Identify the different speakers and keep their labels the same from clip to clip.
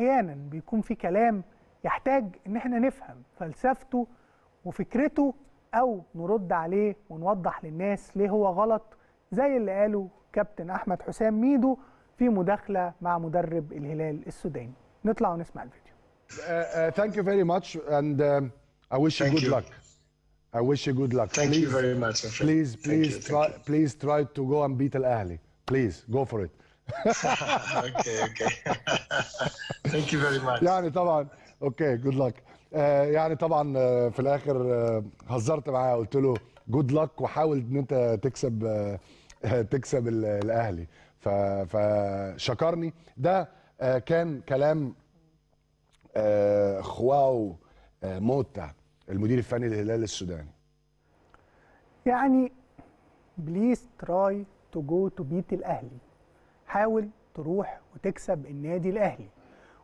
Speaker 1: احيانا بيكون في كلام يحتاج ان احنا نفهم فلسفته وفكرته او نرد عليه ونوضح للناس ليه هو غلط زي اللي قاله كابتن احمد حسام ميدو في مداخله مع مدرب الهلال السوداني نطلع ونسمع الفيديو
Speaker 2: ثانك يو فيري ماتش اند اي ويش يو جود لك I wish you good luck. Thank يو you very much. Please, please, تراي try, جو اند please الاهلي try to go and beat Please, go for it. اوكي اوكي ثانك يو فيري ماتش يعني طبعا اوكي جود لك يعني طبعا آه، في الاخر آه، هزرت معاه قلت له جود لك وحاول ان انت تكسب آه، تكسب الاهلي فشكرني ده كان كلام خواو موتا المدير الفني للهلال السوداني
Speaker 1: يعني بليز تراي تو جو تو بيت الاهلي حاول تروح وتكسب النادي الاهلي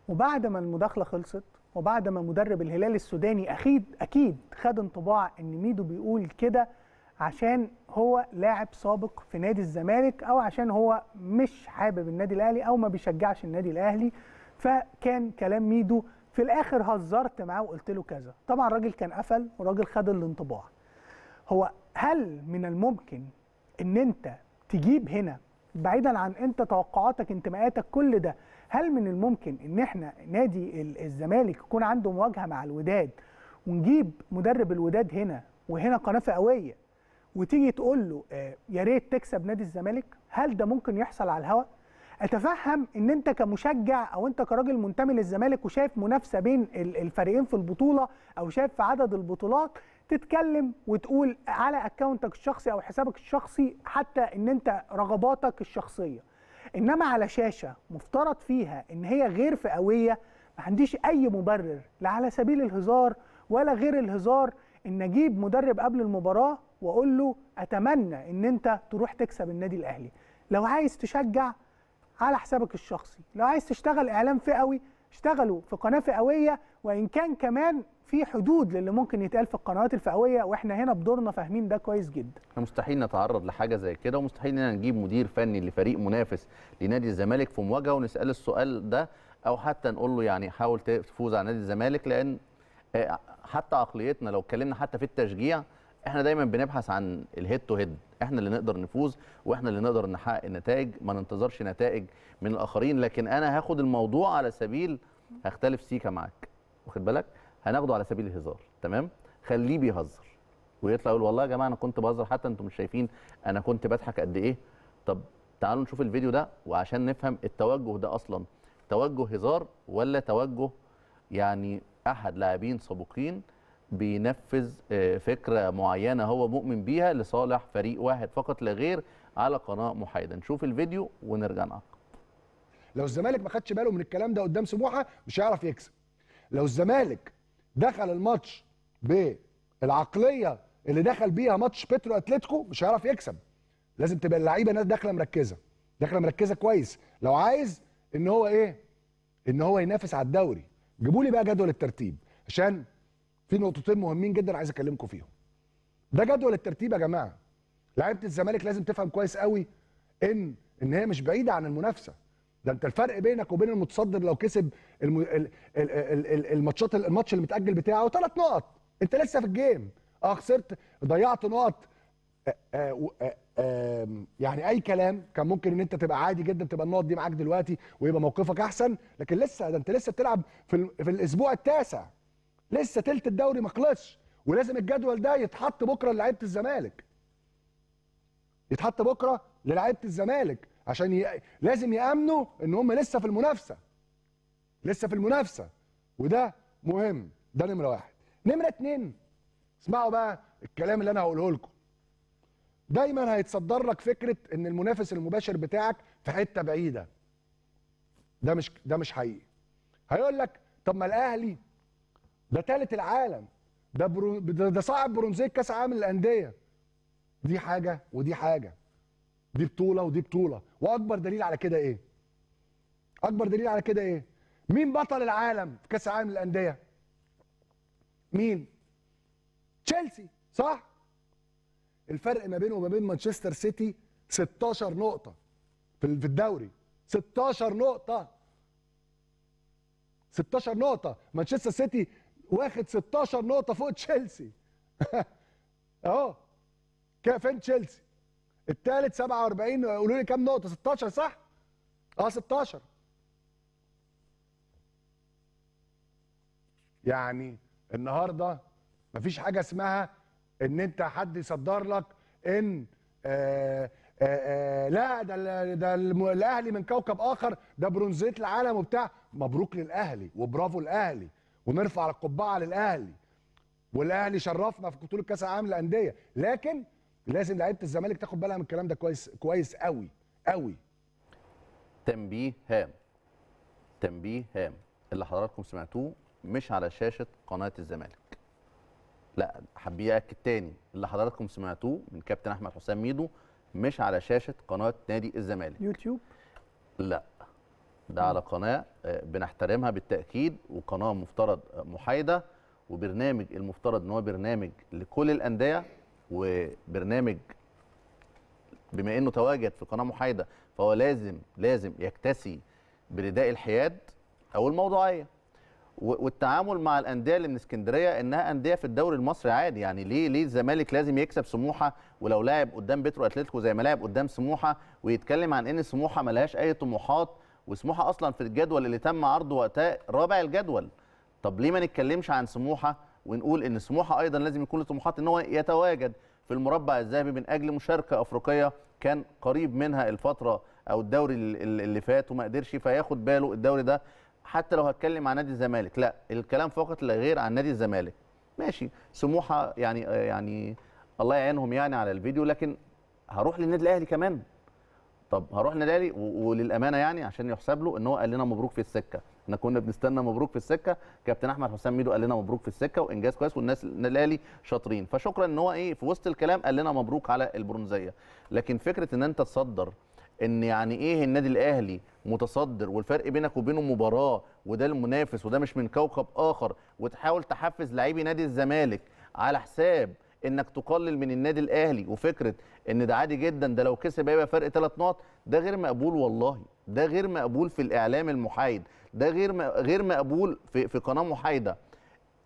Speaker 1: وبعد ما المداخله خلصت وبعد ما مدرب الهلال السوداني اكيد اكيد خد انطباع ان ميدو بيقول كده عشان هو لاعب سابق في نادي الزمالك او عشان هو مش حابب النادي الاهلي او ما بيشجعش النادي الاهلي فكان كلام ميدو في الاخر هزرت معاه وقلت له كذا طبعا الراجل كان قفل وراجل خد الانطباع هو هل من الممكن ان انت تجيب هنا بعيدا عن انت توقعاتك انتماءاتك كل ده هل من الممكن ان احنا نادي الزمالك يكون عنده مواجهه مع الوداد ونجيب مدرب الوداد هنا وهنا قناه فئويه وتيجي تقول له آه، يا ريت تكسب نادي الزمالك هل ده ممكن يحصل على الهواء اتفهم ان انت كمشجع او انت كراجل منتمي للزمالك وشايف منافسه بين الفريقين في البطوله او شايف في عدد البطولات تتكلم وتقول على اكونتك الشخصي او حسابك الشخصي حتى ان انت رغباتك الشخصيه انما على شاشه مفترض فيها ان هي غير فئويه ما عنديش اي مبرر لا على سبيل الهزار ولا غير الهزار ان اجيب مدرب قبل المباراه واقول له اتمنى ان انت تروح تكسب النادي الاهلي لو عايز تشجع على حسابك الشخصي لو عايز تشتغل اعلام فئوي اشتغلوا في قناه فئويه وان كان كمان في حدود للي ممكن يتقال في القنوات الفئويه واحنا هنا بدورنا فاهمين ده كويس جدا.
Speaker 3: احنا مستحيل نتعرض لحاجه زي كده ومستحيل اننا نجيب مدير فني لفريق منافس لنادي الزمالك في مواجهه ونسال السؤال ده او حتى نقول له يعني حاول تفوز على نادي الزمالك لان آه، حتى عقليتنا لو اتكلمنا حتى في التشجيع احنا دايما بنبحث عن الهيد تو هيد احنا اللي نقدر نفوز واحنا اللي نقدر نحقق النتائج ما ننتظرش نتائج من الاخرين لكن انا هاخد الموضوع على سبيل هختلف سيكا معاك واخد بالك هناخده على سبيل الهزار تمام خليه بيهزر ويطلع يقول والله يا جماعه انا كنت بهزر حتى انتم مش شايفين انا كنت بضحك قد ايه طب تعالوا نشوف الفيديو ده وعشان نفهم التوجه ده اصلا توجه هزار ولا توجه يعني احد لاعبين سابقين بينفذ آه، فكره معينه هو مؤمن بيها لصالح فريق واحد فقط لا غير على قناه محايده نشوف الفيديو ونرجع نعقب
Speaker 2: لو الزمالك ما خدش باله من الكلام ده قدام سموحه مش هيعرف يكسب لو الزمالك دخل الماتش بالعقليه اللي دخل بيها ماتش بترو اتلتيكو مش هيعرف يكسب لازم تبقى اللعيبه ناس داخله مركزه داخله مركزه كويس لو عايز ان هو ايه ان هو ينافس على الدوري جيبوا لي بقى جدول الترتيب عشان في نقطتين مهمين جدا عايز اكلمكم فيهم ده جدول الترتيب يا جماعه لعيبه الزمالك لازم تفهم كويس قوي ان ان هي مش بعيده عن المنافسه ده انت الفرق بينك وبين المتصدر لو كسب الماتشات الماتش اللي متاجل بتاعه ثلاث نقط انت لسه في الجيم اه خسرت ضيعت نقط آه، آه، آه، يعني اي كلام كان ممكن ان انت تبقى عادي جدا تبقى النقط دي معاك دلوقتي ويبقى موقفك احسن لكن لسه ده انت لسه بتلعب في, في الاسبوع التاسع لسه تلت الدوري ما خلصش ولازم الجدول ده يتحط بكره لعيبه الزمالك يتحط بكره للعيبه الزمالك عشان ي... لازم يامنوا ان هم لسه في المنافسه لسه في المنافسه وده مهم ده نمره واحد نمره اتنين اسمعوا بقى الكلام اللي انا هقوله لكم دايما هيتصدر لك فكره ان المنافس المباشر بتاعك في حته بعيده ده مش ده مش حقيقي هيقول لك طب ما الاهلي ده ثالث العالم ده برو... ده صاحب برونزيه كاس عالم للانديه دي حاجه ودي حاجه دي بطوله ودي بطوله واكبر دليل على كده ايه اكبر دليل على كده ايه مين بطل العالم في كاس العالم للانديه مين تشيلسي صح الفرق ما بينه وما بين مانشستر سيتي 16 نقطه في الدوري 16 نقطه 16 نقطه مانشستر سيتي واخد 16 نقطه فوق تشيلسي اهو كده فين تشيلسي الثالث 47 قولوا لي كام نقطه 16 صح اه 16 يعني النهارده مفيش حاجه اسمها ان انت حد يصدر لك ان آآ آه، آآ آه، آه، لا ده ده الاهلي من كوكب اخر ده برونزيه العالم وبتاع مبروك للاهلي وبرافو الاهلي ونرفع القبعه للاهلي والاهلي شرفنا في بطوله كاس العالم للانديه لكن لازم لعيبه الزمالك تاخد بالها من الكلام ده كويس كويس
Speaker 3: قوي قوي تنبيه هام تنبيه هام اللي حضراتكم سمعتوه مش على شاشه قناه الزمالك لا حبيه اكد تاني اللي حضراتكم سمعتوه من كابتن احمد حسام ميدو مش على شاشه قناه نادي الزمالك يوتيوب لا ده على قناه آه، بنحترمها بالتاكيد وقناه مفترض محايده وبرنامج المفترض ان هو برنامج لكل الانديه وبرنامج بما انه تواجد في قناه محايده فهو لازم لازم يكتسي برداء الحياد او الموضوعيه والتعامل مع الانديه اللي من اسكندريه انها انديه في الدوري المصري عادي يعني ليه ليه الزمالك لازم يكسب سموحه ولو لعب قدام بترو اتلتيكو زي ما لعب قدام سموحه ويتكلم عن ان سموحه ملهاش اي طموحات وسموحه اصلا في الجدول اللي تم عرضه وقتها رابع الجدول طب ليه ما نتكلمش عن سموحه ونقول ان سموحه ايضا لازم يكون له طموحات ان هو يتواجد في المربع الذهبي من اجل مشاركه افريقيه كان قريب منها الفتره او الدوري اللي فات وما قدرش فياخد باله الدوري ده حتى لو هتكلم عن نادي الزمالك لا الكلام فقط لا غير عن نادي الزمالك ماشي سموحه يعني يعني الله يعينهم يعني على الفيديو لكن هروح للنادي الاهلي كمان طب هروح للنادي الاهلي وللامانه يعني عشان يحسب له ان هو قال لنا مبروك في السكه احنا كنا بنستنى مبروك في السكه كابتن احمد حسام ميدو قال لنا مبروك في السكه وانجاز كويس والناس الاهلي شاطرين فشكرا ان هو ايه في وسط الكلام قال لنا مبروك على البرونزيه لكن فكره ان انت تصدر ان يعني ايه النادي الاهلي متصدر والفرق بينك وبينه مباراه وده المنافس وده مش من كوكب اخر وتحاول تحفز لاعبي نادي الزمالك على حساب انك تقلل من النادي الاهلي وفكره ان ده عادي جدا ده لو كسب هيبقى فرق ثلاث نقط ده غير مقبول والله ده غير مقبول في الاعلام المحايد ده غير غير مقبول في في قناه محايده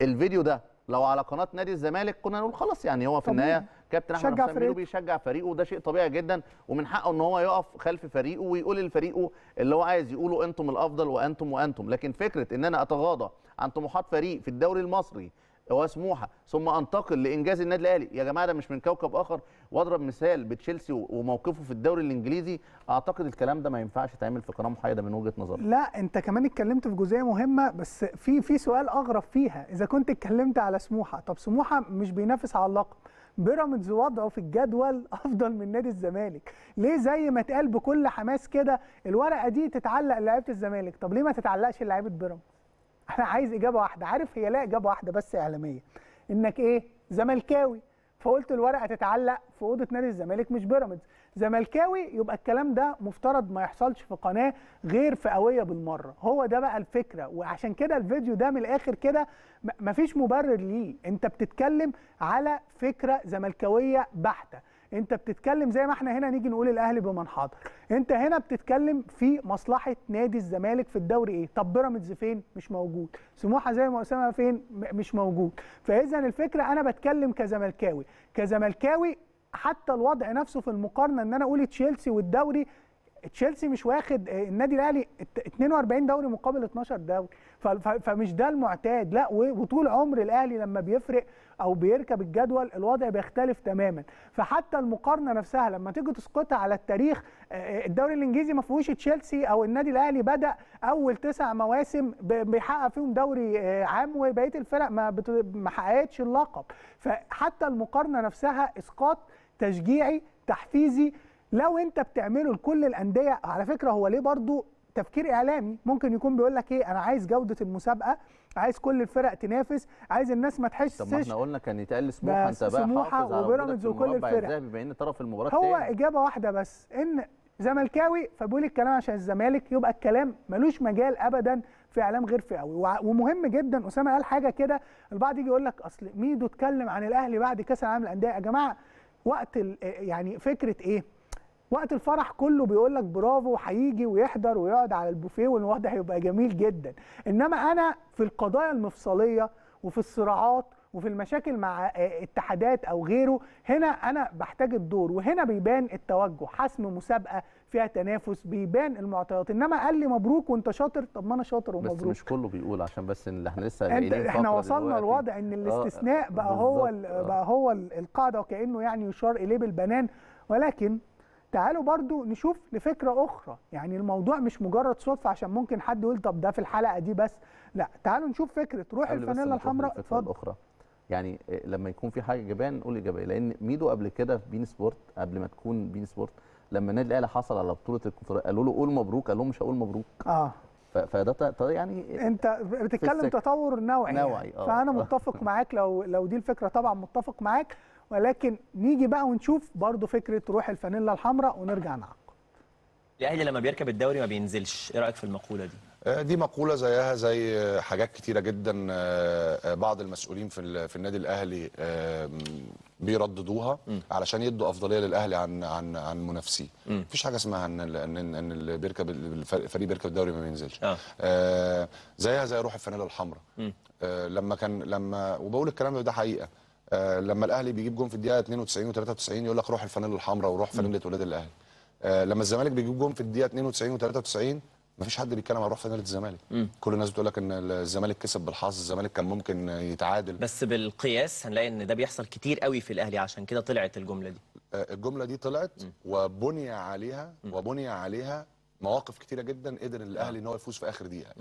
Speaker 3: الفيديو ده لو على قناه نادي الزمالك كنا نقول خلاص يعني هو في النهايه كابتن احمد حسام بيشجع فريقه وده شيء طبيعي جدا ومن حقه ان هو يقف خلف فريقه ويقول لفريقه اللي هو عايز يقوله انتم الافضل وانتم وانتم لكن فكره ان انا اتغاضى عن طموحات فريق في الدوري المصري هو سموحه ثم انتقل لانجاز النادي الاهلي يا جماعه ده مش من كوكب اخر واضرب مثال بتشيلسي وموقفه في الدوري الانجليزي اعتقد الكلام ده ما ينفعش يتعمل في قناه محايده من وجهه نظري
Speaker 1: لا انت كمان اتكلمت في جزئيه مهمه بس في في سؤال اغرب فيها اذا كنت اتكلمت على سموحه طب سموحه مش بينافس على اللقب بيراميدز وضعه في الجدول افضل من نادي الزمالك ليه زي ما اتقال بكل حماس كده الورقه دي تتعلق لعيبه الزمالك طب ليه ما تتعلقش لعيبه بيراميدز انا عايز اجابه واحده عارف هي لا اجابه واحده بس اعلاميه انك ايه زملكاوي فقلت الورقه تتعلق في اوضه نادي الزمالك مش بيراميدز زملكاوي يبقى الكلام ده مفترض ما يحصلش في قناه غير فئويه بالمره هو ده بقى الفكره وعشان كده الفيديو ده من الاخر كده مفيش مبرر ليه انت بتتكلم على فكره زملكاويه بحته انت بتتكلم زي ما احنا هنا نيجي نقول الاهلي بمن حاضر انت هنا بتتكلم في مصلحه نادي الزمالك في الدوري ايه طب بيراميدز فين مش موجود سموحه زي ما اسامه فين مش موجود فاذا الفكره انا بتكلم كزملكاوي كزملكاوي حتى الوضع نفسه في المقارنه ان انا اقول تشيلسي والدوري تشيلسي مش واخد آه، النادي الاهلي 42 دوري مقابل 12 دوري فمش ده المعتاد لا وطول عمر الاهلي لما بيفرق او بيركب الجدول الوضع بيختلف تماما فحتى المقارنه نفسها لما تيجي تسقطها على التاريخ آه، آه، الدوري الانجليزي ما فيهوش تشيلسي او النادي الاهلي بدا اول تسع مواسم بيحقق فيهم دوري عام وبقيه الفرق ما حققتش اللقب فحتى المقارنه نفسها اسقاط تشجيعي تحفيزي لو انت بتعمله لكل الانديه على فكره هو ليه برضو تفكير اعلامي ممكن يكون بيقول لك ايه انا عايز جوده المسابقه عايز كل الفرق تنافس عايز الناس ما تحسش طب ما احنا قلنا
Speaker 3: كان يتقال سموحه انت بقى سموحه وبيراميدز وكل الفرق بما ان طرف المباراه هو تاني.
Speaker 1: اجابه واحده بس ان زملكاوي فبيقول الكلام عشان الزمالك يبقى الكلام ملوش مجال ابدا في اعلام غير فئوي ومهم جدا اسامه قال حاجه كده البعض يجي يقول لك اصل ميدو اتكلم عن الاهلي بعد كاس العالم للانديه يا جماعه وقت يعني فكره ايه وقت الفرح كله بيقول لك برافو هيجي ويحضر ويقعد على البوفيه والوضع هيبقى جميل جدا انما انا في القضايا المفصليه وفي الصراعات وفي المشاكل مع اتحادات او غيره هنا انا بحتاج الدور وهنا بيبان التوجه حسم مسابقه فيها تنافس بيبان المعطيات انما قال لي مبروك وانت شاطر طب ما انا شاطر ومبروك بس مش كله
Speaker 3: بيقول عشان بس ان احنا لسه قايلين احنا وصلنا لوضع ان آه، الاستثناء بقى هو
Speaker 1: آه. بقى هو القاعده وكانه يعني يشار اليه بالبنان ولكن تعالوا برضو نشوف لفكرة أخرى يعني الموضوع مش مجرد صدفة عشان ممكن حد يقول طب ده في الحلقة دي بس لا تعالوا نشوف فكرة روح الفانيلا الحمراء اتفضل
Speaker 3: أخرى يعني آه، لما يكون في حاجة إيجابية نقول إيجابية لأن ميدو قبل كده في بين سبورت قبل ما تكون بين سبورت لما النادي الأهلي حصل على بطولة الكونفدرالية قالوا له قول مبروك قال لهم مش هقول مبروك اه فده يعني انت بتتكلم تطور
Speaker 1: نوعي, يعني. نوعي يعني. آه. فانا متفق معاك لو لو دي الفكره طبعا متفق معاك ولكن نيجي بقى ونشوف برضو فكره روح الفانيلا الحمراء ونرجع نعقد
Speaker 2: الاهلي لما بيركب الدوري ما بينزلش ايه رايك في المقوله دي آه، دي مقوله زيها زي حاجات كتيره جدا آه، آه، بعض المسؤولين في في النادي الاهلي بيرددوها علشان يدوا افضليه للاهلي عن عن عن منافسيه مفيش حاجه اسمها ان ان ان اللي بيركب الفريق بيركب الدوري ما بينزلش آه. زيها زي روح الفانيلا الحمراء لما كان لما وبقول الكلام ده حقيقه آه، لما الاهلي بيجيب جون في الدقيقه 92 و93 يقول لك روح الفانيله الحمراء وروح فانيله ولاد الاهلي آه، لما الزمالك بيجيب جون في الدقيقه 92 و93 مفيش حد بيتكلم عن روح فانيله الزمالك كل الناس بتقول لك ان الزمالك كسب بالحظ الزمالك كان ممكن يتعادل بس بالقياس هنلاقي ان ده بيحصل كتير قوي في الاهلي عشان كده طلعت الجمله دي آه، الجمله دي طلعت مم. وبني عليها وبني عليها مواقف كتيره جدا قدر الاهلي ان هو يفوز في اخر دقيقه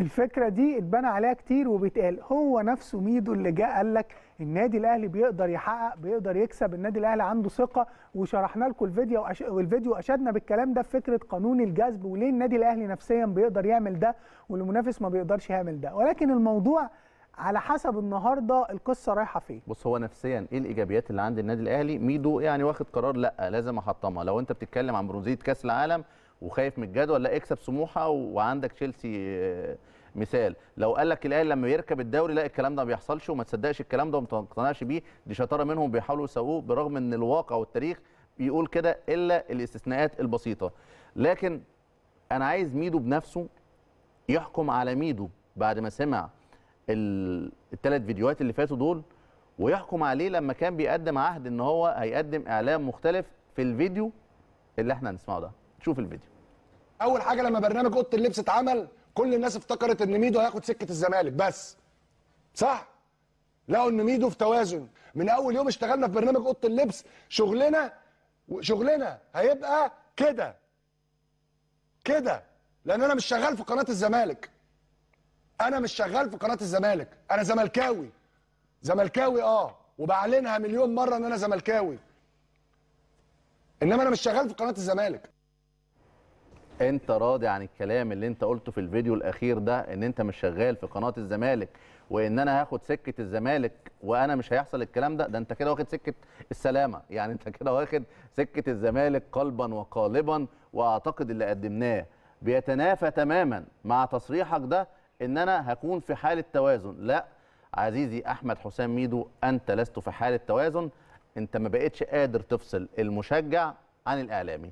Speaker 1: الفكره دي اتبنى عليها كتير وبيتقال هو نفسه ميدو اللي جه قال لك النادي الاهلي بيقدر يحقق بيقدر يكسب النادي الاهلي عنده ثقه وشرحنا لكم الفيديو وأش... والفيديو اشدنا بالكلام ده في فكره قانون الجذب وليه النادي الاهلي نفسيا بيقدر يعمل ده والمنافس ما بيقدرش يعمل ده ولكن الموضوع على حسب النهارده القصه رايحه فين
Speaker 3: بص هو نفسيا ايه الايجابيات اللي عند النادي الاهلي ميدو يعني واخد قرار لا لازم احطمها لو انت بتتكلم عن برونزيه كاس العالم وخايف من الجدول لا اكسب سموحه وعندك تشيلسي آه، مثال لو قال لك الاهلي لما يركب الدوري لا الكلام ده ما بيحصلش وما تصدقش الكلام ده وما تقتنعش بيه دي شطاره منهم بيحاولوا يسووه برغم ان الواقع والتاريخ بيقول كده الا الاستثناءات البسيطه لكن انا عايز ميدو بنفسه يحكم على ميدو بعد ما سمع الثلاث فيديوهات اللي فاتوا دول ويحكم عليه لما كان بيقدم عهد ان هو هيقدم اعلام مختلف في الفيديو اللي احنا هنسمعه ده شوف الفيديو
Speaker 2: اول حاجه لما برنامج اوضه اللبس اتعمل كل الناس افتكرت ان ميدو هياخد سكه الزمالك بس صح لقوا ان ميدو في توازن من اول يوم اشتغلنا في برنامج اوضه اللبس شغلنا شغلنا هيبقى كده كده لان انا مش شغال في قناه الزمالك انا مش شغال في قناه الزمالك انا زملكاوي زملكاوي اه وبعلنها مليون مره ان انا زملكاوي انما انا مش شغال في قناه
Speaker 3: الزمالك انت راضي عن الكلام اللي انت قلته في الفيديو الاخير ده ان انت مش شغال في قناه الزمالك وان انا هاخد سكه الزمالك وانا مش هيحصل الكلام ده ده انت كده واخد سكه السلامه يعني انت كده واخد سكه الزمالك قلبا وقالبا واعتقد اللي قدمناه بيتنافى تماما مع تصريحك ده ان انا هكون في حاله توازن لا عزيزي احمد حسام ميدو انت لست في حاله توازن انت ما بقتش قادر تفصل المشجع عن الاعلامي